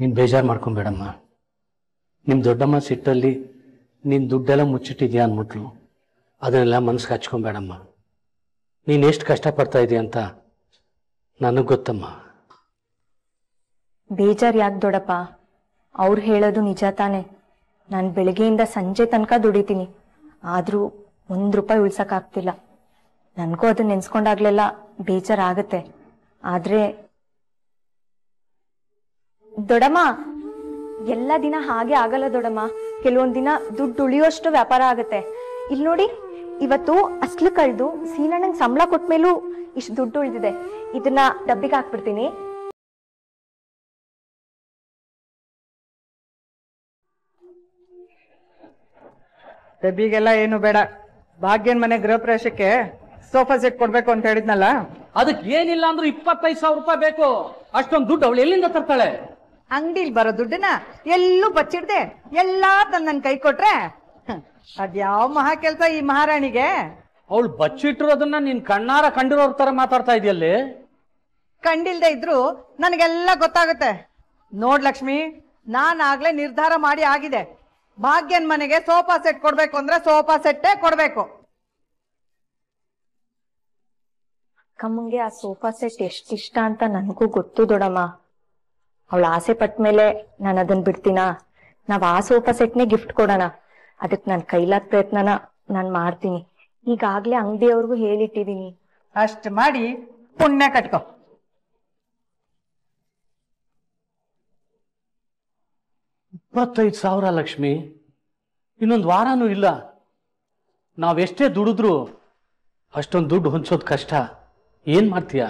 ನೀನು ಬೇಜಾರು ಮಾಡ್ಕೊಂಬೇಡಮ್ಮ ನಿಮ್ಮ ದೊಡ್ಡಮ್ಮ ಸಿಟ್ಟಲ್ಲಿ ನೀನು ದುಡ್ಡೆಲ್ಲ ಮುಚ್ಚಿಟ್ಟಿದ್ಯಾ ಅಂದ್ಬಿಟ್ಲು ಅದನ್ನೆಲ್ಲ ಮನಸ್ಸಿಗೆ ಹಚ್ಕೊಬೇಡಮ್ಮ ನೀನು ಎಷ್ಟು ಕಷ್ಟಪಡ್ತಾ ಇದೀಯ ಅಂತ ನನಗೆ ಗೊತ್ತಮ್ಮ ಬೇಜಾರು ಯಾಕೆ ದೊಡಪ್ಪ ಅವ್ರು ಹೇಳೋದು ನಿಜ ತಾನೆ ನಾನು ಬೆಳಗ್ಗೆಯಿಂದ ಸಂಜೆ ತನಕ ದುಡಿತೀನಿ ಆದರೂ ಒಂದು ರೂಪಾಯಿ ಉಳ್ಸೋಕ್ಕಾಗ್ತಿಲ್ಲ ನನಗೂ ಅದು ನೆನೆಸ್ಕೊಂಡಾಗ್ಲೆಲ್ಲ ಬೇಜಾರಾಗತ್ತೆ ಆದರೆ ದೊಡಮ್ಮ ಎಲ್ಲ ದಿನ ಹಾಗೆ ಆಗಲ್ಲ ದೊಡಮ್ಮ ಕೆಲವೊಂದ್ ದಿನ ದುಡ್ಡು ಉಳಿಯೋಷ್ಟು ವ್ಯಾಪಾರ ಆಗತ್ತೆ ಇಲ್ಲಿ ನೋಡಿ ಇವತ್ತು ಅಸ್ಲು ಕಳ್ದು ಸೀನಣ್ಣಂಗೆ ಸಂಬಳ ಕೊಟ್ಟ ಮೇಲೂ ಇಷ್ಟು ದುಡ್ಡು ಉಳಿದಿದೆ ಇದನ್ನ ಡಬ್ಬಿಗೆ ಹಾಕ್ಬಿಡ್ತೀನಿ ಡಬ್ಬಿಗೆಲ್ಲ ಏನು ಬೇಡ ಭಾಗ್ಯನ್ ಮನೆ ಗೃಹ ಪ್ರವೇಶಕ್ಕೆ ಸೋಫಾ ಸೆಟ್ ಕೊಡ್ಬೇಕು ಅಂತ ಹೇಳಿದ್ನಲ್ಲ ಅದಕ್ಕೆ ಏನಿಲ್ಲ ಅಂದ್ರೂ ಇಪ್ಪತ್ತೈದು ಸಾವಿರ ರೂಪಾಯಿ ಬೇಕು ಅಷ್ಟೊಂದು ದುಡ್ಡು ಅವಳು ಎಲ್ಲಿಂದ ತರ್ತಾಳೆ ಅಂಗಡಿಲಿ ಬರೋ ದುಡ್ಡನ್ನ ಎಲ್ಲೂ ಬಚ್ಚಿಡ್ದೆ ಎಲ್ಲ ತಂದ್ ನನ್ ಕೈ ಕೊಟ್ರೆ ಅದ್ಯಾವ ಮಹಾ ಕೆಲ್ಸ ಈ ಮಹಾರಾಣಿಗೆ ಅವಳು ಬಚ್ಚಿಟ್ಟಿರೋದನ್ನ ನೀನ್ ಕಣ್ಣಾರ ಕಂಡಿರೋ ತರ ಮಾತಾಡ್ತಾ ಇದೆಯಲ್ಲಿ ಕಂಡಿಲ್ದೆ ಇದ್ರು ನನಗೆಲ್ಲ ಗೊತ್ತಾಗುತ್ತೆ ನೋಡ್ ಲಕ್ಷ್ಮಿ ನಾನ್ ಆಗ್ಲೇ ನಿರ್ಧಾರ ಮಾಡಿ ಆಗಿದೆ ಭಾಗ್ಯನ್ ಮನೆಗೆ ಸೋಫಾ ಸೆಟ್ ಕೊಡ್ಬೇಕು ಅಂದ್ರೆ ಸೋಫಾ ಸೆಟ್ಟೇ ಕೊಡ್ಬೇಕು ಕಮ್ಮಂಗೆ ಆ ಸೋಫಾ ಸೆಟ್ ಎಷ್ಟಿಷ್ಟ ಅಂತ ನನಗೂ ಗೊತ್ತು ದೊಡಮ್ಮ ಅವಳು ಆಸೆ ಪಟ್ಟ ಮೇಲೆ ನಾನು ಅದನ್ನ ಬಿಡ್ತೀನಾ ನಾವ್ ಆ ಸೋಫಾ ಸೆಟ್ನೇ ಗಿಫ್ಟ್ ಕೊಡೋಣ ಅದಕ್ಕೆ ನಾನು ಕೈಲಾದ ಪ್ರಯತ್ನನ ನಾನು ಮಾಡ್ತೀನಿ ಈಗಾಗ್ಲೇ ಅಂಗಡಿಯವ್ರಿಗೂ ಹೇಳಿಟ್ಟಿದ್ದೀನಿ ಅಷ್ಟು ಮಾಡಿ ಪುಣ್ಯ ಕಟ್ಕೋ ಇಪ್ಪತ್ತೈದು ಸಾವಿರ ಲಕ್ಷ್ಮಿ ಇನ್ನೊಂದು ವಾರನೂ ಇಲ್ಲ ನಾವೆಷ್ಟೇ ದುಡಿದ್ರು ಅಷ್ಟೊಂದು ದುಡ್ಡು ಹೊಂಚೋದು ಕಷ್ಟ ಏನು ಮಾಡ್ತೀಯಾ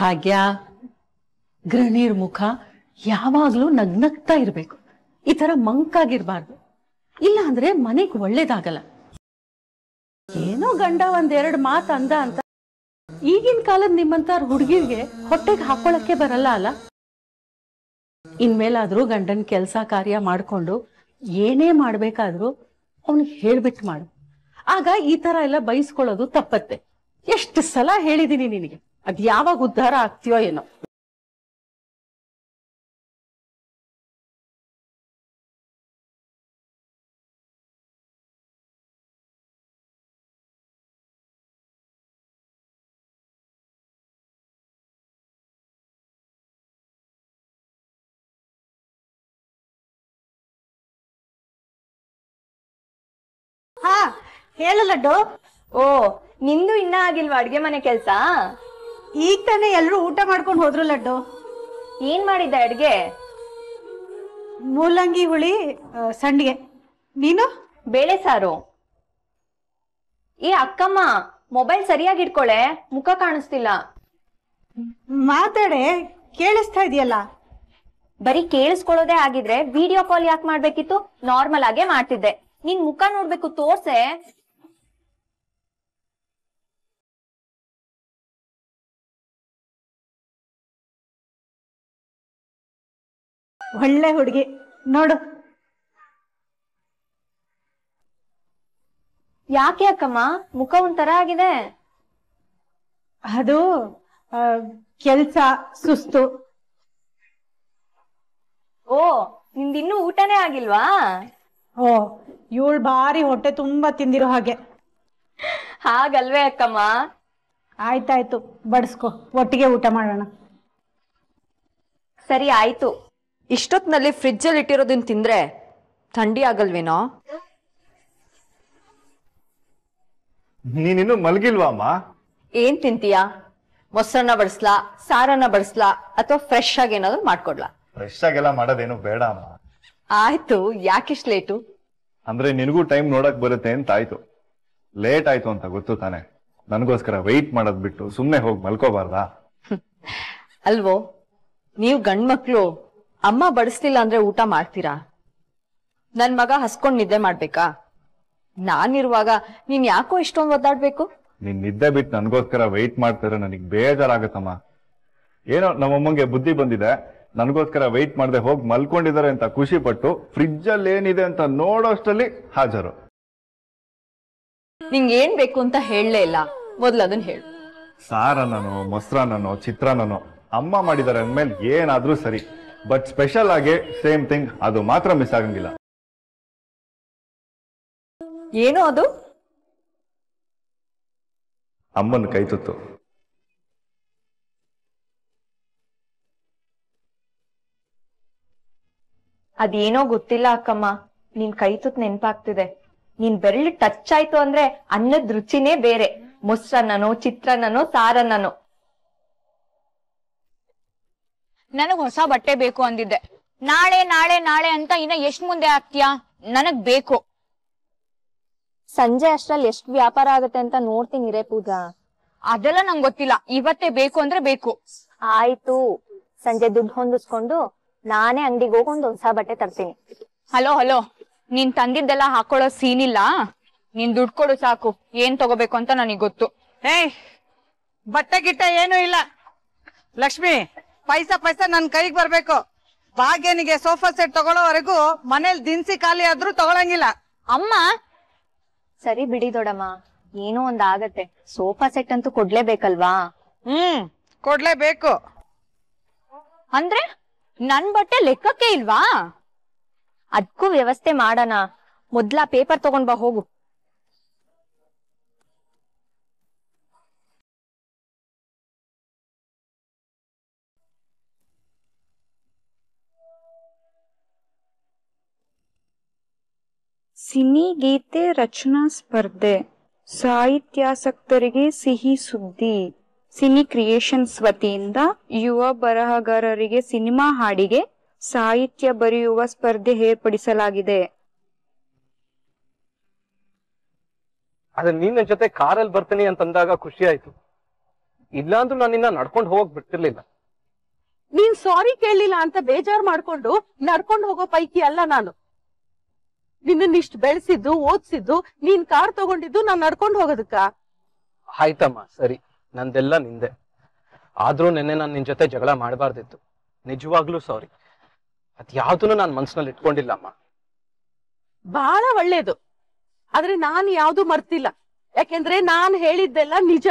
ಭಾಗ್ಯ ಗೃಹಿಣಿಯರ ಮುಖ ಯಾವಾಗ್ಲೂ ನಗ್ನಗ್ತಾ ಇರ್ಬೇಕು ಈ ತರ ಮಂಕಾಗಿರ್ಬಾರ್ದು ಇಲ್ಲ ಅಂದ್ರೆ ಮನೆಗ್ ಒಳ್ಳೇದಾಗಲ್ಲ ಏನೋ ಗಂಡ ಒಂದೆರಡು ಮಾತು ಅಂದ ಅಂತ ಈಗಿನ ಕಾಲದ ನಿಮ್ಮಂತ ಹುಡುಗಿರ್ಗೆ ಹೊಟ್ಟೆಗೆ ಹಾಕೊಳಕ್ಕೆ ಬರಲ್ಲ ಅಲ್ಲ ಇನ್ಮೇಲಾದ್ರೂ ಗಂಡನ ಕೆಲಸ ಕಾರ್ಯ ಮಾಡಿಕೊಂಡು ಏನೇ ಮಾಡ್ಬೇಕಾದ್ರೂ ಅವ್ನ್ ಹೇಳ್ಬಿಟ್ಟು ಮಾಡು ಆಗ ಈ ತರ ಎಲ್ಲ ಬಯಸ್ಕೊಳ್ಳೋದು ತಪ್ಪತ್ತೆ ಎಷ್ಟು ಸಲ ಹೇಳಿದೀನಿ ನಿನಗೆ ಅದ್ ಯಾವಾಗ ಉದ್ಧಾರ ಆಗ್ತೀಯೋ ಏನೋ ಹಾ ಹೇಳ ಲಡ್ಡು ಓ ನಿಂದು ಇನ್ನ ಆಗಿಲ್ವಾ ಅಡ್ಗೆ ಮನೆ ಕೆಲ್ಸ ಈಗ ತಾನೇ ಎಲ್ರು ಊಟ ಮಾಡ್ಕೊಂಡು ಹೋದ್ರು ಲಡ್ಡು ಏನ್ ಮಾಡಿದ್ದ ಅಡ್ಗೆ ಮೂಲಂಗಿ ಹುಳಿ ಸಂಡಿಗೆ ನೀನು ಬೇಳೆ ಸಾರು ಏ ಅಕ್ಕಮ್ಮ ಮೊಬೈಲ್ ಸರಿಯಾಗಿ ಇಟ್ಕೊಳ್ಳೆ ಮುಖ ಕಾಣಿಸ್ತಿಲ್ಲ ಮಾತಾಡೆ ಕೇಳಿಸ್ತಾ ಇದೆಯಲ್ಲ ಬರೀ ಕೇಳಿಸ್ಕೊಳ್ಳೋದೇ ಆಗಿದ್ರೆ ವಿಡಿಯೋ ಕಾಲ್ ಯಾಕೆ ಮಾಡ್ಬೇಕಿತ್ತು ನಾರ್ಮಲ್ ಆಗೇ ಮಾಡ್ತಿದ್ದೆ ನಿನ್ ಮುಖ ನೋಡ್ಬೇಕು ತೋರ್ಸೆ ಒಳ್ಳೆ ಹುಡುಗಿ ನೋಡು ಯಾಕೆ ಅಕ್ಕಮ್ಮ ಮುಖ ಒಂಥರ ಆಗಿದೆ ಅದು ಕೆಲ್ಸ ಸುಸ್ತು ಓ ಇನ್ನೂ ಊಟನೇ ಆಗಿಲ್ವಾ ಓ ಇವಳು ಬಾರಿ ಹೊಟ್ಟೆ ತುಂಬಾ ತಿಂದಿರೋ ಹಾಗೆ ಹಾಗಲ್ವೇ ಅಕ್ಕಮ್ಮ ಆಯ್ತಾಯ್ತು ಬಡಿಸ್ಕೊ ಒಟ್ಟಿಗೆ ಊಟ ಮಾಡೋಣ ಸರಿ ಆಯ್ತು ಇಷ್ಟೊತ್ತಿನಲ್ಲಿ ಅಲ್ಲಿ ಇಟ್ಟಿರೋದನ್ನ ತಿಂದ್ರೆ ಥಂಡಿ ಆಗಲ್ವೇನೋ ನೀನಿನ್ನು ಮಲಗಿಲ್ವಾ ಅಮ್ಮ ಏನ್ ತಿಂತೀಯಾ ಮೊಸರನ್ನ ಬಡಿಸ್ಲಾ ಸಾರನ್ನ ಬಡಿಸ್ಲಾ ಅಥವಾ ಫ್ರೆಶ್ ಆಗಿ ಏನಾದ್ರು ಮಾಡ್ಕೊಡ್ಲಾ ಫ್ರೆಶ್ ಆಗೆಲ್ಲ ಮಾಡೋದೇನು ಬೇಡ ಅಮ್ಮ ಆಯ್ತು ಯಾಕಿಷ್ಟು ಲೇಟು ಅಂದ್ರೆ ನಿನಗೂ ಟೈಮ್ ನೋಡಕ್ ಬರುತ್ತೆ ಅಂತ ಆಯ್ತು ಲೇಟ್ ಆಯ್ತು ಅಂತ ಗೊತ್ತು ತಾನೆ ನನಗೋಸ್ಕರ ವೆಯ್ಟ್ ಮಾಡೋದ್ ಬಿಟ್ಟು ಸುಮ್ಮನೆ ಹೋಗಿ ಮಲ್ಕೋಬಾರ್ದಾ ಅಲ್ವೋ ನೀವು ಮಕ್ಳು ಅಮ್ಮ ಬಡಿಸ್ಲಿಲ್ಲ ಅಂದ್ರೆ ಊಟ ಮಾಡ್ತೀರಾ ನನ್ ಮಗ ಹಸ್ಕೊಂಡ್ ನಿದ್ದೆ ಮಾಡ್ಬೇಕಾ ನಾನಿರುವಾಗ ನೀನ್ ಯಾಕೋ ಇಷ್ಟೊಂದು ಒದ್ದಾಡ್ಬೇಕು ನೀನ್ ನಿದ್ದೆ ಬಿಟ್ಟು ನನಗೋಸ್ಕರ ವೆಯ್ಟ್ ಮಾಡ್ತಾರೆ ನನಗೆ ಬೇಜಾರಾಗತ್ತಮ್ಮ ಏನೋ ನಮ್ಮಮ್ಮಂಗೆ ಬುದ್ಧಿ ಬಂದಿದೆ ನನಗೋಸ್ಕರ ವೆಯ್ಟ್ ಮಾಡದೆ ಹೋಗಿ ಮಲ್ಕೊಂಡಿದ್ದಾರೆ ಅಂತ ಖುಷಿ ಪಟ್ಟು ಅಲ್ಲಿ ಏನಿದೆ ಅಂತ ನೋಡೋಷ್ಟರಲ್ಲಿ ಹಾಜರು ನಿಂಗೆ ಏನ್ ಬೇಕು ಅಂತ ಹೇಳಲೇ ಇಲ್ಲ ಮೊದ್ಲು ಅದನ್ನ ಹೇಳು ಸಾರನೋ ಮೊಸರನ್ನೋ ಚಿತ್ರಾನ್ನನೋ ಅಮ್ಮ ಮಾಡಿದ್ದಾರೆ ಅಂದ್ಮೇಲೆ ಏನಾದ್ರೂ ಸರಿ ಬಟ್ ಸ್ಪೆಷಲ್ ಆಗಿ ಸೇಮ್ ಥಿಂಗ್ ಅದು ಮಾತ್ರ ಮಿಸ್ ಆಗಂಗಿಲ್ಲ ಏನು ಅದು ಅಮ್ಮನ ಕೈ ತುತ್ತು ಅದೇನೋ ಗೊತ್ತಿಲ್ಲ ಅಕ್ಕಮ್ಮ ನಿನ್ ಕೈ ತುತ್ ನೆನ್ಪಾಗ್ತಿದೆ ನೀನ್ ಬೆರಳು ಟಚ್ ಆಯ್ತು ಅಂದ್ರೆ ಅನ್ನದ ರುಚಿನೇ ಬೇರೆ ಮೊಸರನ್ನನೋ ಚಿತ್ರನ್ನನೋ ಸಾರನ್ನನೋ ನನಗ್ ಹೊಸ ಬಟ್ಟೆ ಬೇಕು ಅಂದಿದ್ದೆ ನಾಳೆ ನಾಳೆ ನಾಳೆ ಅಂತ ಇನ್ನ ಎಷ್ಟ್ ಮುಂದೆ ಆಗ್ತೀಯಾ ನನಗ್ ಬೇಕು ಸಂಜೆ ಅಷ್ಟ್ರಲ್ಲಿ ಎಷ್ಟ್ ವ್ಯಾಪಾರ ಆಗತ್ತೆ ಅಂತ ನೋಡ್ತೀನಿ ರೇ ಪೂಜಾ ಅದೆಲ್ಲ ನಂಗ್ ಗೊತ್ತಿಲ್ಲ ಇವತ್ತೇ ಬೇಕು ಅಂದ್ರೆ ಬೇಕು ಆಯ್ತು ಸಂಜೆ ದುಡ್ಡು ಹೊಂದಿಸ್ಕೊಂಡು ನಾನೇ ಅಂಗಡಿಗೆ ಹೋಗೊಂದು ಹೊಸ ಬಟ್ಟೆ ತರ್ತೀನಿ ಹಲೋ ಹಲೋ ನೀನ್ ತಂದಿದ್ದೆಲ್ಲ ಹಾಕೊಳ್ಳೋ ಸೀನ್ ಇಲ್ಲ ನೀನ್ ದುಡ್ಡು ಕೊಡು ಸಾಕು ಏನ್ ತಗೋಬೇಕು ಅಂತ ನನಗ್ ಗೊತ್ತು ಹೇ ಬಟ್ಟೆ ಗಿಟ್ಟ ಏನೂ ಇಲ್ಲ ಲಕ್ಷ್ಮಿ ಪೈಸಾ ಪೈಸಾ ನನ್ ಕೈಗೆ ಬರ್ಬೇಕು ಭಾಗ್ಯನಿಗೆ ಸೋಫಾ ಸೆಟ್ ತಗೊಳ್ಳೋವರೆಗೂ ಮನೇಲಿ ದಿನಸಿ ಖಾಲಿ ಆದ್ರೂ ತಗೊಳಂಗಿಲ್ಲ ಅಮ್ಮ ಸರಿ ಬಿಡಿ ದೊಡಮ್ಮ ಏನೋ ಒಂದ್ ಆಗತ್ತೆ ಸೋಫಾ ಸೆಟ್ ಅಂತೂ ಕೊಡ್ಲೇಬೇಕಲ್ವಾ ಹ್ಮ್ ಕೊಡ್ಲೇಬೇಕು ಅಂದ್ರೆ ನನ್ ಬಟ್ಟೆ ಲೆಕ್ಕಕ್ಕೆ ಇಲ್ವಾ ಅದಕ್ಕೂ ವ್ಯವಸ್ಥೆ ಮಾಡೋಣ ಮೊದ್ಲ ಪೇಪರ್ ತಗೊಂಡ್ ಬಾ ಹೋಗು ಸಿನಿ ಗೀತೆ ರಚನಾ ಸ್ಪರ್ಧೆ ಸಾಹಿತ್ಯಾಸಕ್ತರಿಗೆ ಸಿಹಿ ಸುದ್ದಿ ಸಿನಿ ಕ್ರಿಯೇಷನ್ಸ್ ವತಿಯಿಂದ ಯುವ ಬರಹಗಾರರಿಗೆ ಸಿನಿಮಾ ಹಾಡಿಗೆ ಸಾಹಿತ್ಯ ಬರೆಯುವ ಸ್ಪರ್ಧೆ ಏರ್ಪಡಿಸಲಾಗಿದೆ ಆದ್ರೆ ನಿನ್ನ ಜೊತೆ ಕಾರಲ್ಲಿ ಬರ್ತೀನಿ ಅಂತಂದಾಗ ಖುಷಿ ಆಯ್ತು ಇಲ್ಲಾಂದ್ರೂ ನಾನು ನಿನ್ನ ನಡ್ಕೊಂಡು ಹೋಗಕ್ ಬಿಡ್ತಿರ್ಲಿಲ್ಲ ನೀನ್ ಸಾರಿ ಕೇಳಲಿಲ್ಲ ಅಂತ ಬೇಜಾರ್ ಮಾಡ್ಕೊಂಡು ನಡ್ಕೊಂಡು ಹೋಗೋ ಪೈಕಿ ಅಲ್ಲ ನಾನು ನಿನ್ನ ಇಷ್ಟು ಬೆಳೆಸಿದ್ದು ಓದಿಸಿದ್ದು ನೀನ್ ಕಾರ್ ತಗೊಂಡಿದ್ದು ನಾನ್ ನಡ್ಕೊಂಡು ಹೋಗೋದಕ್ಕ ಆಯ್ತಮ್ಮ ಸರಿ ನಂದೆಲ್ಲ ನಿಂದೆ ಆದ್ರೂ ನಿನ್ನೆ ನಾನು ನಿನ್ ಜೊತೆ ಜಗಳ ಮಾಡಬಾರ್ದಿತ್ತು ನಿಜವಾಗ್ಲೂ ಸಾರಿ ಅದ್ಯಾವ್ದನ್ನು ನಾನ್ ಮನ್ಸಿನಲ್ಲಿ ಇಟ್ಕೊಂಡಿಲ್ಲ ಅಮ್ಮ ಬಹಳ ಒಳ್ಳೇದು ಆದ್ರೆ ನಾನ್ ಯಾವ್ದು ಮರ್ತಿಲ್ಲ ಯಾಕೆಂದ್ರೆ ನಾನ್ ಹೇಳಿದ್ದೆಲ್ಲ ನಿಜ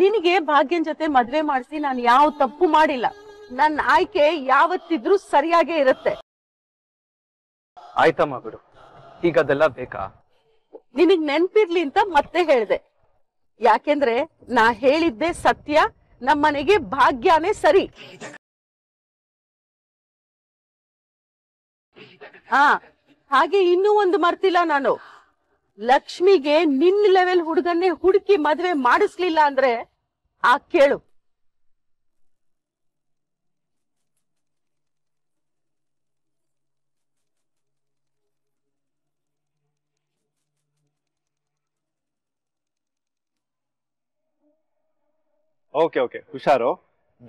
ನಿನಗೆ ಭಾಗ್ಯನ್ ಜೊತೆ ಮದ್ವೆ ಮಾಡಿಸಿ ನಾನು ಯಾವ ತಪ್ಪು ಮಾಡಿಲ್ಲ ನನ್ನ ಆಯ್ಕೆ ಯಾವತ್ತಿದ್ರೂ ಸರಿಯಾಗೇ ಇರುತ್ತೆ ಆಯ್ತಮ್ಮ ಬಿಡು ಈಗ ಅದೆಲ್ಲ ಬೇಕಾ ನಿನಗ್ ನೆನ್ಪಿರ್ಲಿ ಅಂತ ಮತ್ತೆ ಹೇಳ್ದೆ ಯಾಕೆಂದ್ರೆ ನಾ ಹೇಳಿದ್ದೆ ಸತ್ಯ ನಮ್ಮನೆಗೆ ಭಾಗ್ಯನೇ ಸರಿ ಹಾ ಹಾಗೆ ಇನ್ನೂ ಒಂದು ಮರ್ತಿಲ್ಲ ನಾನು ಲಕ್ಷ್ಮಿಗೆ ನಿನ್ ಲೆವೆಲ್ ಹುಡುಗನ್ನೇ ಹುಡುಕಿ ಮದ್ವೆ ಮಾಡಿಸ್ಲಿಲ್ಲ ಅಂದ್ರೆ ಆ ಕೇಳು ಓಕೆ ಓಕೆ ಹುಷಾರು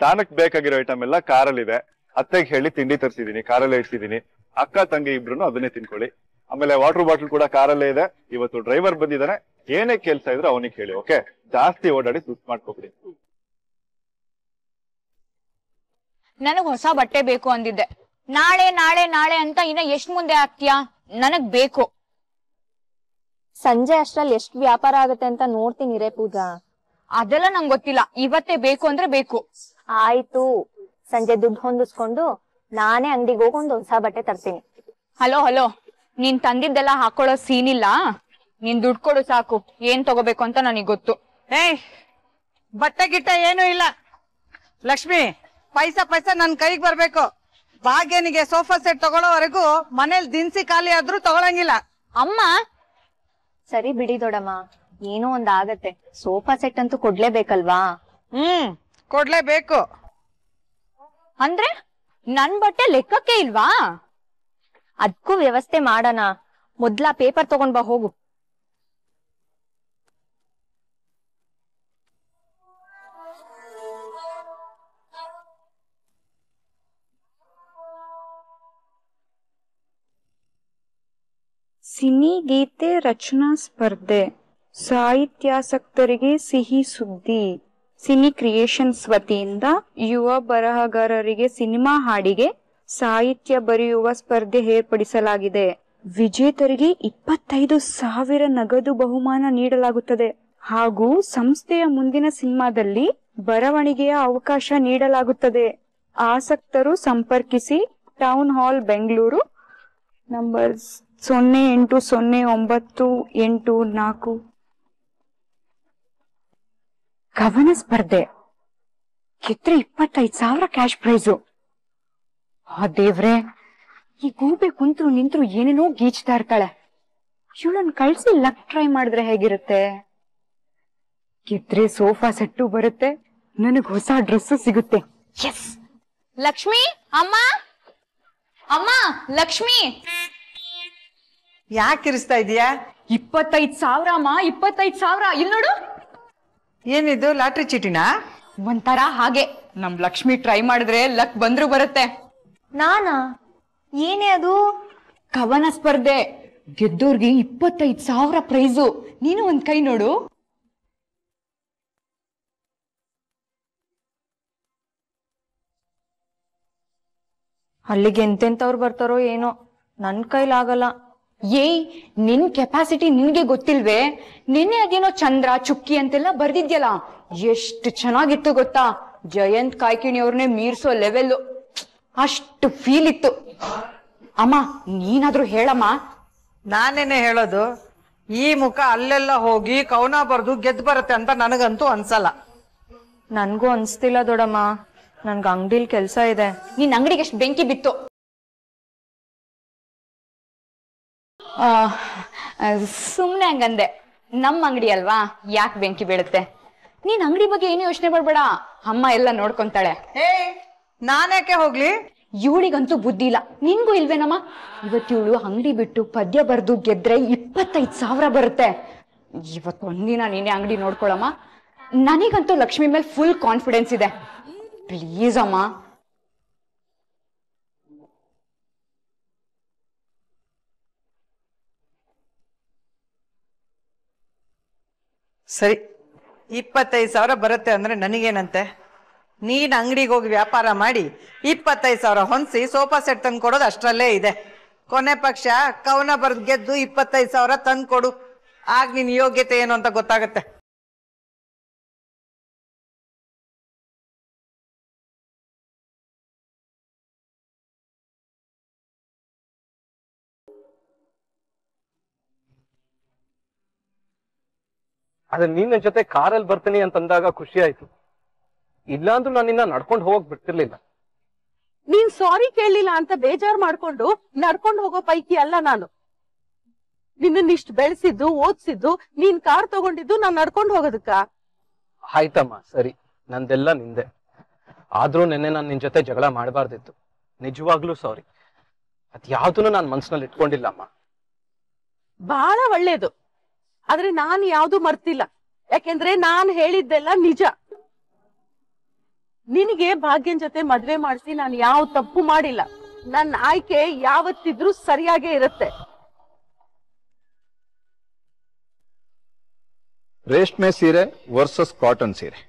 ದಾನಕ್ ಬೇಕಾಗಿರೋ ಐಟಮ್ ಎಲ್ಲ ಇದೆ ಅತ್ತೆಗೆ ಹೇಳಿ ತಿಂಡಿ ತರ್ಸಿದೀನಿ ಕಾರಲ್ಲೇ ಇಡ್ಸಿದೀನಿ ಅಕ್ಕ ತಂಗಿ ಇಬ್ರು ಅದನ್ನೇ ತಿನ್ಕೊಳ್ಳಿ ಆಮೇಲೆ ವಾಟರ್ ಬಾಟಲ್ ಕೂಡ ಕಾರಲ್ಲೇ ಇದೆ ಇವತ್ತು ಡ್ರೈವರ್ ಬಂದಿದ್ದಾನೆ ಏನೇ ಕೆಲಸ ಇದ್ರೆ ಅವನಿಗೆ ಹೇಳಿ ಓಕೆ ಜಾಸ್ತಿ ಓಡಾಡಿ ಸುಸ್ತು ಮಾಡ್ಕೋಬಿಡಿ ನನಗ್ ಹೊಸ ಬಟ್ಟೆ ಬೇಕು ಅಂದಿದ್ದೆ ನಾಳೆ ನಾಳೆ ನಾಳೆ ಅಂತ ಇನ್ನ ಎಷ್ಟ್ ಮುಂದೆ ಆಗ್ತೀಯಾ ನನಗ್ ಬೇಕು ಸಂಜೆ ಅಷ್ಟ್ರಲ್ಲಿ ಎಷ್ಟ್ ವ್ಯಾಪಾರ ಆಗತ್ತೆ ಅಂತ ನೋಡ್ತೀನಿ ರೇ ಪೂಜಾ ಅದೆಲ್ಲ ನಂಗೆ ಗೊತ್ತಿಲ್ಲ ಇವತ್ತೇ ಬೇಕು ಅಂದ್ರೆ ಬೇಕು ಆಯ್ತು ಸಂಜೆ ದುಡ್ಡು ಹೊಂದಿಸ್ಕೊಂಡು ನಾನೇ ಅಂಗಡಿಗೆ ಹೋಗೊಂಡು ಹೊಸ ಬಟ್ಟೆ ತರ್ತೀನಿ ಹಲೋ ಹಲೋ ನೀನ್ ತಂದಿದ್ದೆಲ್ಲ ಹಾಕೊಳ್ಳೋ ಸೀನ್ ಇಲ್ಲ ನೀನ್ ದುಡ್ಡು ಕೊಡು ಸಾಕು ಏನ್ ತಗೋಬೇಕು ಅಂತ ನನಗೆ ಗೊತ್ತು ಏಯ್ ಬಟ್ಟೆ ಗಿಟ್ಟ ಏನು ಇಲ್ಲ ಲಕ್ಷ್ಮಿ ಪೈಸ ಪೈಸಾ ನನ್ ಕೈಗೆ ಬರ್ಬೇಕು ಭಾಗ್ಯನಿಗೆ ಸೋಫಾ ಸೆಟ್ ತಗೊಳ್ಳೋವರೆಗೂ ಮನೇಲಿ ದಿನಸಿ ಖಾಲಿ ಆದ್ರೂ ತಗೊಳಂಗಿಲ್ಲ ಅಮ್ಮ ಸರಿ ಬಿಡಿ ದೊಡಮ್ಮ ಏನೋ ಒಂದ್ ಆಗತ್ತೆ ಸೋಫಾ ಸೆಟ್ ಅಂತೂ ಕೊಡ್ಲೇಬೇಕಲ್ವಾ ಹ್ಮ್ ಕೊಡ್ಲೇಬೇಕು ಅಂದ್ರೆ ನನ್ ಬಟ್ಟೆ ಲೆಕ್ಕಕ್ಕೆ ಇಲ್ವಾ ಅದ್ಕೂ ವ್ಯವಸ್ಥೆ ಮಾಡೋಣ ಮೊದ್ಲ ಪೇಪರ್ ತಗೊಂಡ್ ಬಾ ಹೋಗು ಸಿನಿ ಗೀತೆ ರಚನಾ ಸ್ಪರ್ಧೆ ಸಾಹಿತ್ಯಾಸಕ್ತರಿಗೆ ಸಿಹಿ ಸುದ್ದಿ ಸಿನಿ ಕ್ರಿಯೇಷನ್ಸ್ ವತಿಯಿಂದ ಯುವ ಬರಹಗಾರರಿಗೆ ಸಿನಿಮಾ ಹಾಡಿಗೆ ಸಾಹಿತ್ಯ ಬರೆಯುವ ಸ್ಪರ್ಧೆ ಏರ್ಪಡಿಸಲಾಗಿದೆ ವಿಜೇತರಿಗೆ ಇಪ್ಪತ್ತೈದು ಸಾವಿರ ನಗದು ಬಹುಮಾನ ನೀಡಲಾಗುತ್ತದೆ ಹಾಗೂ ಸಂಸ್ಥೆಯ ಮುಂದಿನ ಸಿನಿಮಾದಲ್ಲಿ ಬರವಣಿಗೆಯ ಅವಕಾಶ ನೀಡಲಾಗುತ್ತದೆ ಆಸಕ್ತರು ಸಂಪರ್ಕಿಸಿ ಟೌನ್ ಹಾಲ್ ಬೆಂಗಳೂರು ನಂಬರ್ ಸೊನ್ನೆ ಎಂಟು ಸೊನ್ನೆ ಒಂಬತ್ತು ಎಂಟು ನಾಲ್ಕು ಕವನ ಸ್ಪರ್ಧೆ ಕಿತ್ರೆ ಇಪ್ಪತ್ತೈದು ಸಾವಿರ ಕ್ಯಾಶ್ ಪ್ರೈಸು ಆ ದೇವ್ರೆ ಈ ಗೂಬೆ ಕುಂತ್ರು ನಿಂತ್ರು ಏನೇನೋ ಗೀಚ್ತಾ ಇರ್ತಾಳೆ ಇವಳನ್ ಕಳ್ಸಿ ಲಕ್ ಟ್ರೈ ಮಾಡಿದ್ರೆ ಹೇಗಿರುತ್ತೆ ಕಿತ್ರೆ ಸೋಫಾ ಸೆಟ್ಟು ಬರುತ್ತೆ ನನಗ್ ಹೊಸ ಡ್ರೆಸ್ ಸಿಗುತ್ತೆ ಎಸ್ ಲಕ್ಷ್ಮಿ ಅಮ್ಮ ಅಮ್ಮ ಲಕ್ಷ್ಮಿ ಯಾಕೆ ಇರಿಸ್ತಾ ಇದೀಯಾ ಇಪ್ಪತ್ತೈದು ಸಾವಿರ ಅಮ್ಮ ಇಪ್ಪತ್ತೈದು ಸಾವಿರ ಇಲ್ಲಿ ನೋಡು ಏನಿದು ಲಾಟ್ರಿ ಚೀಟಿನಾ ಒಂಥರ ಹಾಗೆ ನಮ್ ಲಕ್ಷ್ಮಿ ಟ್ರೈ ಮಾಡಿದ್ರೆ ಲಕ್ ಬಂದ್ರು ಬರುತ್ತೆ ನಾನಾ ಏನೇ ಅದು ಕವನ ಸ್ಪರ್ಧೆ ಗೆದ್ದೋರ್ಗೆ ಇಪ್ಪತ್ತೈದು ಸಾವಿರ ಪ್ರೈಸು ನೀನು ಒಂದ್ ಕೈ ನೋಡು ಅಲ್ಲಿಗೆ ಎಂತೆಂತವ್ರು ಬರ್ತಾರೋ ಏನೋ ನನ್ನ ಕೈಲಾಗಲ್ಲ ಏಯ್ ನಿನ್ ಕೆಪಾಸಿಟಿ ನಿನ್ಗೆ ಗೊತ್ತಿಲ್ವೇ ನಿನ್ನೆ ಅದೇನೋ ಚಂದ್ರ ಚುಕ್ಕಿ ಅಂತೆಲ್ಲ ಬರ್ದಿದ್ಯಲ್ಲ ಎಷ್ಟು ಚೆನ್ನಾಗಿತ್ತು ಗೊತ್ತಾ ಜಯಂತ್ ಕಾಯ್ಕಿಣಿ ಅವ್ರನ್ನೇ ಮೀರ್ಸೋ ಲೆವೆಲ್ ಅಷ್ಟು ಫೀಲ್ ಇತ್ತು ಅಮ್ಮ ನೀನಾದ್ರೂ ಹೇಳಮ್ಮ ನಾನೇನೆ ಹೇಳೋದು ಈ ಮುಖ ಅಲ್ಲೆಲ್ಲ ಹೋಗಿ ಕವನ ಬರ್ದು ಗೆದ್ದು ಬರುತ್ತೆ ಅಂತ ನನಗಂತೂ ಅನ್ಸಲ್ಲ ನನ್ಗೂ ಅನ್ಸ್ತಿಲ್ಲ ದೊಡಮ್ಮ ನನ್ಗ ಅಂಗಡಿಲಿ ಕೆಲಸ ಇದೆ ನಿನ್ ಅಂಗಡಿಗೆ ಎಷ್ಟು ಬೆಂಕಿ ಬಿತ್ತು ಸುಮ್ಮನೆ ಹಂಗಂದೆ ನಮ್ಮ ಅಂಗಡಿ ಅಲ್ವಾ ಯಾಕೆ ಬೆಂಕಿ ಬೀಳುತ್ತೆ ನೀನ್ ಅಂಗಡಿ ಬಗ್ಗೆ ಏನು ಯೋಚನೆ ಮಾಡ್ಬೇಡ ಅಮ್ಮ ಎಲ್ಲ ನೋಡ್ಕೊಂತಾಳೆ ಏ ಯಾಕೆ ಹೋಗ್ಲಿ ಇವಳಿಗಂತೂ ಬುದ್ಧಿ ಇಲ್ಲ ನಿನ್ಗೂ ಇಲ್ವೇನಮ್ಮ ಇವತ್ತು ಇವಳು ಅಂಗಡಿ ಬಿಟ್ಟು ಪದ್ಯ ಬರೆದು ಗೆದ್ರೆ ಇಪ್ಪತ್ತೈದು ಸಾವಿರ ಬರುತ್ತೆ ಇವತ್ತು ಒಂದಿನ ನೀನೇ ಅಂಗಡಿ ನೋಡ್ಕೊಳಮ್ಮ ನನಗಂತೂ ಲಕ್ಷ್ಮಿ ಮೇಲೆ ಫುಲ್ ಕಾನ್ಫಿಡೆನ್ಸ್ ಇದೆ ಪ್ಲೀಸ್ ಅಮ್ಮ ಸರಿ ಇಪ್ಪತ್ತೈದು ಸಾವಿರ ಬರುತ್ತೆ ಅಂದರೆ ನನಗೇನಂತೆ ನೀನು ಅಂಗಡಿಗೆ ಹೋಗಿ ವ್ಯಾಪಾರ ಮಾಡಿ ಇಪ್ಪತ್ತೈದು ಸಾವಿರ ಹೊಂದಿಸಿ ಸೋಫಾ ಸೆಟ್ ತಂದು ಕೊಡೋದು ಅಷ್ಟರಲ್ಲೇ ಇದೆ ಕೊನೆ ಪಕ್ಷ ಕವನ ಬರೆದು ಗೆದ್ದು ಇಪ್ಪತ್ತೈದು ಸಾವಿರ ತಂದು ಕೊಡು ಆಗ ನಿನ್ನ ಯೋಗ್ಯತೆ ಏನು ಅಂತ ಗೊತ್ತಾಗುತ್ತೆ ಆದ್ರೆ ನೀನ್ ನನ್ ಜೊತೆ ಕಾರಲ್ಲಿ ಬರ್ತೀನಿ ಅಂತ ಅಂದಾಗ ಖುಷಿ ಆಯ್ತು ಇಲ್ಲಾಂದ್ರೂ ನಾನು ನಿನ್ನ ನಡ್ಕೊಂಡು ಹೋಗಕ್ ಬಿಡ್ತಿರ್ಲಿಲ್ಲ ನೀನ್ ಸಾರಿ ಕೇಳಲಿಲ್ಲ ಅಂತ ಬೇಜಾರ್ ಮಾಡ್ಕೊಂಡು ನಡ್ಕೊಂಡು ಹೋಗೋ ಪೈಕಿ ಅಲ್ಲ ನಾನು ನಿನ್ನ ಇಷ್ಟು ಬೆಳೆಸಿದ್ದು ಓದ್ಸಿದ್ದು ನೀನ್ ಕಾರ್ ತಗೊಂಡಿದ್ದು ನಾನ್ ನಡ್ಕೊಂಡು ಹೋಗೋದಕ್ಕ ಆಯ್ತಮ್ಮ ಸರಿ ನಂದೆಲ್ಲ ನಿಂದೆ ಆದ್ರೂ ನಿನ್ನೆ ನಾನು ನಿನ್ ಜೊತೆ ಜಗಳ ಮಾಡಬಾರ್ದಿತ್ತು ನಿಜವಾಗ್ಲೂ ಸಾರಿ ಅದ್ಯಾವ್ದನ್ನು ನಾನ್ ಮನ್ಸಿನಲ್ಲಿ ಇಟ್ಕೊಂಡಿಲ್ಲಮ್ಮ ಬಹಳ ಒಳ್ಳೇದು ಆದ್ರೆ ನಾನು ಯಾವ್ದು ಮರ್ತಿಲ್ಲ ಯಾಕೆಂದ್ರೆ ನಾನ್ ಹೇಳಿದ್ದೆಲ್ಲ ನಿಜ ನಿನಗೆ ಭಾಗ್ಯನ್ ಜೊತೆ ಮದ್ವೆ ಮಾಡಿಸಿ ನಾನು ಯಾವ ತಪ್ಪು ಮಾಡಿಲ್ಲ ನನ್ನ ಆಯ್ಕೆ ಯಾವತ್ತಿದ್ರೂ ಸರಿಯಾಗೇ ಇರುತ್ತೆ ರೇಷ್ಮೆ ಸೀರೆ ವರ್ಸಸ್ ಕಾಟನ್ ಸೀರೆ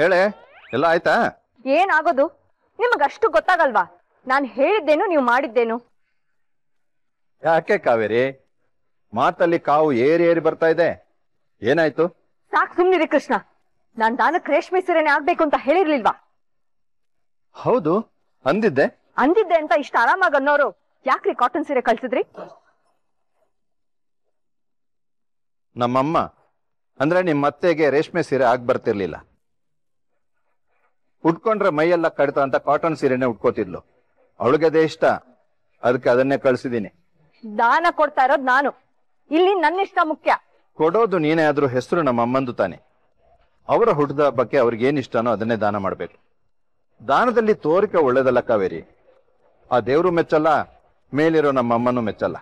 ಹೇಳೆ ಎಲ್ಲ ಆಯ್ತಾ ಏನಾಗೋದು ಅಷ್ಟು ಗೊತ್ತಾಗಲ್ವಾ ನಾನು ಹೇಳಿದ್ದೇನು ನೀವು ಮಾಡಿದ್ದೇನು ಯಾಕೆ ಕಾವೇರಿ ಮಾತಲ್ಲಿ ಕಾವು ಏರಿ ಏರಿ ಬರ್ತಾ ಇದೆ ಏನಾಯ್ತು ಸಾಕ್ ಸುಮ್ನಿರಿ ಕೃಷ್ಣ ನಾನ್ ದಾನಕ್ ರೇಷ್ಮೆ ಸೀರೆನೆ ಆಗ್ಬೇಕು ಅಂತ ಹೇಳಿರ್ಲಿಲ್ವಾ ಹೌದು ಅಂದಿದ್ದೆ ಅಂದಿದ್ದೆ ಅಂತ ಇಷ್ಟ ಆರಾಮಾಗಿ ಅನ್ನೋರು ಯಾಕ್ರಿ ಕಾಟನ್ ಸೀರೆ ಕಳ್ಸಿದ್ರಿ ನಮ್ಮಮ್ಮ ಅಂದ್ರೆ ನಿಮ್ ಅತ್ತೆಗೆ ರೇಷ್ಮೆ ಸೀರೆ ಆಗ್ ಬರ್ತಿರ್ಲಿಲ್ಲ ಉಟ್ಕೊಂಡ್ರೆ ಮೈಯೆಲ್ಲ ಕಡಿತ ಅಂತ ಕಾಟನ್ ಸೀರೆನೆ ಉಟ್ಕೋತಿದ್ಲು ಅವಳಿಗೆ ಅದೇ ಇಷ್ಟ ಅದಕ್ಕೆ ಅದನ್ನೇ ಕಳ್ಸಿದೀನಿ ದಾನ ಕೊಡ್ತಾ ಇರೋದ್ ನಾನು ಇಲ್ಲಿ ನನ್ನಿಷ್ಟ ಮುಖ್ಯ ಕೊಡೋದು ನೀನೇ ಆದ್ರೂ ಹೆಸರು ನಮ್ಮ ಅಮ್ಮಂದು ತಾನೆ ಅವರ ಹುಟ್ಟದ ಬಗ್ಗೆ ಅವ್ರಿಗೆ ಏನಿಷ್ಟನೋ ಅದನ್ನೇ ದಾನ ಮಾಡಬೇಕು ದಾನದಲ್ಲಿ ತೋರಿಕೆ ಒಳ್ಳೇದಲ್ಲ ಕಾವೇರಿ ಆ ದೇವರು ಮೆಚ್ಚಲ್ಲ ಮೇಲಿರೋ ನಮ್ಮ ಅಮ್ಮನೂ ಮೆಚ್ಚಲ್ಲ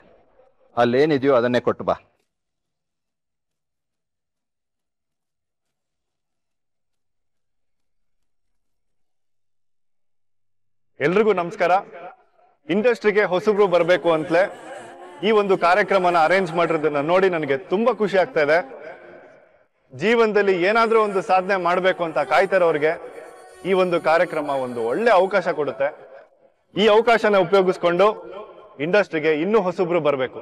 ಅಲ್ಲೇನಿದೆಯೋ ಅದನ್ನೇ ಕೊಟ್ಟು ಬಾ ಎಲ್ರಿಗೂ ನಮಸ್ಕಾರ ಇಂಡಸ್ಟ್ರಿಗೆ ಹೊಸಬ್ರು ಬರಬೇಕು ಅಂತಲೇ ಈ ಒಂದು ಕಾರ್ಯಕ್ರಮನ ಅರೇಂಜ್ ಮಾಡಿರೋದನ್ನ ನೋಡಿ ನನಗೆ ತುಂಬಾ ಖುಷಿ ಆಗ್ತಾ ಇದೆ ಜೀವನದಲ್ಲಿ ಏನಾದ್ರೂ ಒಂದು ಸಾಧನೆ ಮಾಡಬೇಕು ಅಂತ ಕಾಯ್ತಾರವ್ರಿಗೆ ಈ ಒಂದು ಕಾರ್ಯಕ್ರಮ ಒಂದು ಒಳ್ಳೆ ಅವಕಾಶ ಕೊಡುತ್ತೆ ಈ ಅವಕಾಶನ ಉಪಯೋಗಿಸ್ಕೊಂಡು ಇಂಡಸ್ಟ್ರಿಗೆ ಇನ್ನೂ ಹೊಸಬ್ರು ಬರಬೇಕು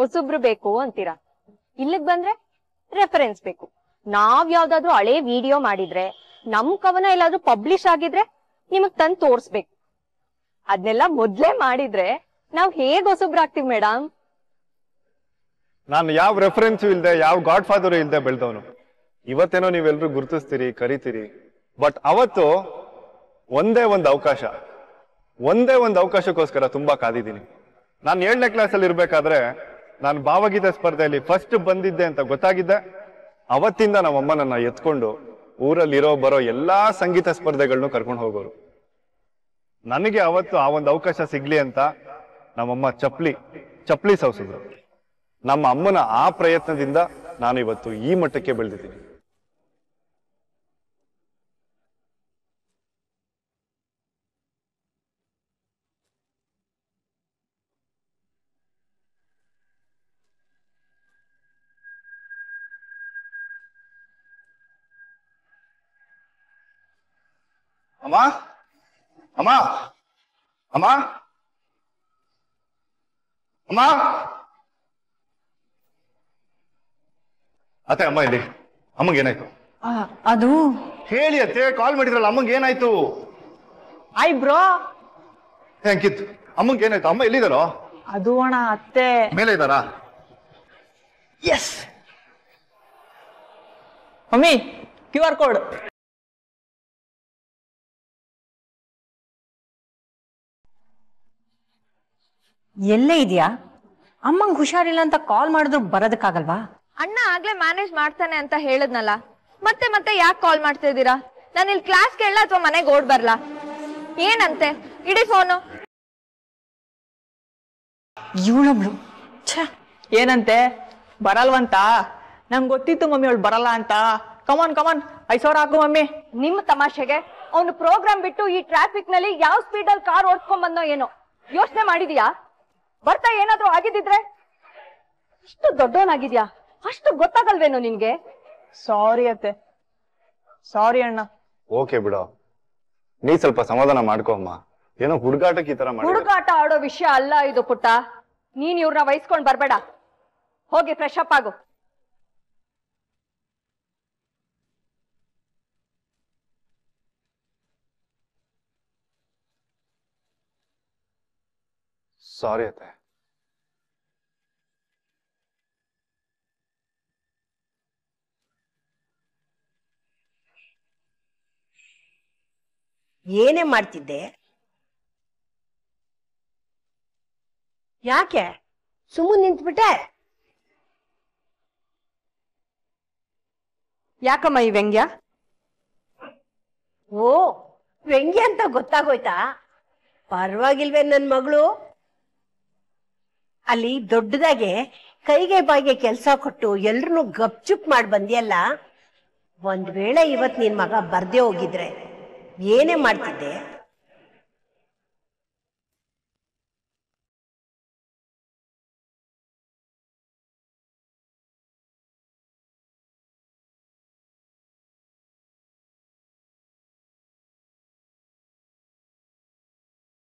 ಹೊಸಬ್ರು ಬೇಕು ಅಂತೀರಾ ಇಲ್ಲಿಗೆ ಬಂದ್ರೆ ರೆಫರೆನ್ಸ್ ಬೇಕು ನಾವ್ ಯಾವ್ದಾದ್ರು ಹಳೆ ವಿಡಿಯೋ ಮಾಡಿದ್ರೆ ನಮ್ ಕವನ ಎಲ್ಲಾದ್ರೂ ಪಬ್ಲಿಷ್ ಆಗಿದ್ರೆ ನಿಮಗ್ ತಂದ್ ತೋರ್ಸ್ಬೇಕು ಅದನ್ನೆಲ್ಲ ಮೊದ್ಲೇ ಮಾಡಿದ್ರೆ ನಾವ್ ಹೇಗ್ ಹೊಸಬ್ರಾಗ್ತಿವಿ ಮೇಡಮ್ ನಾನು ಯಾವ ರೆಫರೆನ್ಸ್ ಇಲ್ದೆ ಯಾವ ಗಾಡ್ ಫಾದರ್ ಇಲ್ದೆ ಬೆಳ್ದವನು ಇವತ್ತೇನೋ ನೀವೆಲ್ಲರೂ ಗುರುತಿಸ್ತೀರಿ ಕರಿತೀರಿ ಬಟ್ ಅವತ್ತು ಒಂದೇ ಒಂದು ಅವಕಾಶ ಒಂದೇ ಒಂದು ಅವಕಾಶಕ್ಕೋಸ್ಕರ ತುಂಬಾ ಕಾದಿದ್ದೀನಿ ನಾನು ಏಳನೇ ಕ್ಲಾಸಲ್ಲಿ ಇರ್ಬೇಕಾದ್ರೆ ನಾನು ಭಾವಗೀತೆ ಸ್ಪರ್ಧೆಯಲ್ಲಿ ಫಸ್ಟ್ ಬಂದಿದ್ದೆ ಅಂತ ಗೊತ್ತಾಗಿದ್ದೆ ಅವತ್ತಿಂದ ನಮ್ಮಮ್ಮ ನನ್ನ ಎತ್ಕೊಂಡು ಊರಲ್ಲಿರೋ ಬರೋ ಎಲ್ಲಾ ಸಂಗೀತ ಸ್ಪರ್ಧೆಗಳನ್ನೂ ಕರ್ಕೊಂಡು ಹೋಗೋರು ನನಗೆ ಅವತ್ತು ಆ ಒಂದು ಅವಕಾಶ ಸಿಗ್ಲಿ ಅಂತ ನಮ್ಮಮ್ಮ ಚಪ್ಪಲಿ ಚಪ್ಪಲಿ ಸವಸಿದ್ರು ನಮ್ಮ ಅಮ್ಮನ ಆ ಪ್ರಯತ್ನದಿಂದ ನಾನು ಇವತ್ತು ಈ ಮಟ್ಟಕ್ಕೆ ಬೆಳೆದಿದ್ದೀನಿ ಅಮ್ಮ ಅಮ್ಮ ಅಮ್ಮ ಅತ್ತೆ ಅಮ್ಮ ಇಲ್ಲಿ ಅಮ್ಮಂಗೆ ಏನಾಯ್ತು ಅದು ಹೇಳಿ ಅತ್ತೆ ಕಾಲ್ ಮಾಡಿದ್ರಲ್ಲ ಅಮ್ಮಂಗೆ ಏನಾಯ್ತು ಐ ಬ್ರೋ ಹೆಂಗಿತ್ತು ಅಮ್ಮಂಗೆ ಏನಾಯ್ತು ಅಮ್ಮ ಎಲ್ಲಿದಾರೋ ಅದು ಅಣ್ಣ ಅತ್ತೆ ಮೇಲೆ ಇದ್ದಾರಾ yes mummy Q R code ಎಲ್ಲೇ ಇದೆಯಾ ಅಮ್ಮಂಗೆ ಹುಷಾರಿಲ್ಲ ಅಂತ ಕಾಲ್ ಮಾಡಿದ್ರು ಬರೋದಕ್ಕಾಗಲ್ವಾ ಅಣ್ಣ ಆಗ್ಲೇ ಮ್ಯಾನೇಜ್ ಮಾಡ್ತಾನೆ ಅಂತ ಹೇಳದ್ನಲ್ಲ ಮತ್ತೆ ಮತ್ತೆ ಯಾಕೆ ಕಾಲ್ ಮಾಡ್ತಾ ಇದ್ದೀರಾ ನಾನು ಇಲ್ಲಿ ಕ್ಲಾಸ್ ಕೇಳಲ್ಲ ಅಥವಾ ಮನೆಗೆ ಓಡ್ ಬರ್ಲಾ ಏನಂತೆ ಇಡೀ ಫೋನು ಇವಳೊಬ್ಳು ಏನಂತೆ ಬರಲ್ವಂತ ನಂಗೆ ಗೊತ್ತಿತ್ತು ಮಮ್ಮಿ ಅವಳು ಬರಲ್ಲ ಅಂತ ಕಮಾನ್ ಕಮಾನ್ ಐದು ಸಾವಿರ ಹಾಕು ಮಮ್ಮಿ ನಿಮ್ಮ ತಮಾಷೆಗೆ ಅವನು ಪ್ರೋಗ್ರಾಮ್ ಬಿಟ್ಟು ಈ ಟ್ರಾಫಿಕ್ ನಲ್ಲಿ ಯಾವ ಸ್ಪೀಡ್ ಅಲ್ಲಿ ಕಾರ್ ಓಡಿಸ್ಕೊಂಡ್ ಬಂದೋ ಏನೋ ಯೋಚನೆ ಮಾಡಿದೀಯಾ ಬರ್ತಾ ಏನಾದ್ರೂ ಆಗಿದ್ದಿದ್ರೆ ಇಷ್ಟು ದೊಡ್ಡವನಾಗಿದ್ಯಾ ಅಷ್ಟು ಗೊತ್ತಾಗಲ್ವೇನೋ ನಿನ್ಗೆ ಸಾರಿ ಅತ್ತೆ ಸಾರಿ ಅಣ್ಣ ಓಕೆ ಬಿಡು ನೀ ಸ್ವಲ್ಪ ಸಮಾಧಾನ ಮಾಡ್ಕೋಮ್ಮ ಏನೋ ಹುಡುಗಾಟಕ್ಕೆ ಈ ತರ ಹುಡುಗಾಟ ಆಡೋ ವಿಷಯ ಅಲ್ಲ ಇದು ಪುಟ್ಟ ನೀನ್ ಇವ್ರನ್ನ ವಹಿಸ್ಕೊಂಡ್ ಬರ್ಬೇಡ ಹೋಗಿ ಫ್ರೆಶ್ ಅಪ್ ಆಗು ಸಾರಿ ಏನೇ ಮಾಡ್ತಿದ್ದೆ ಯಾಕೆ ಸುಮ್ಮನೆ ನಿಂತ್ಬಿಟ್ಟೆ ಯಾಕಮ್ಮ ಈ ವ್ಯಂಗ್ಯ ಓ ವ್ಯಂಗ್ಯ ಅಂತ ಗೊತ್ತಾಗೋಯ್ತಾ ಪರವಾಗಿಲ್ವೇ ನನ್ ಮಗಳು ಅಲ್ಲಿ ದೊಡ್ಡದಾಗೆ ಕೈಗೆ ಬಾಯಿಗೆ ಕೆಲಸ ಕೊಟ್ಟು ಗಪ್ ಗಪ್ಚುಪ್ ಮಾಡಿ ಬಂದಿಯಲ್ಲ ಒಂದ್ ವೇಳೆ ಇವತ್ ನಿನ್ ಮಗ ಬರ್ದೇ ಹೋಗಿದ್ರೆ ಏನೇ ಮಾಡ್ತಿದ್ದೆ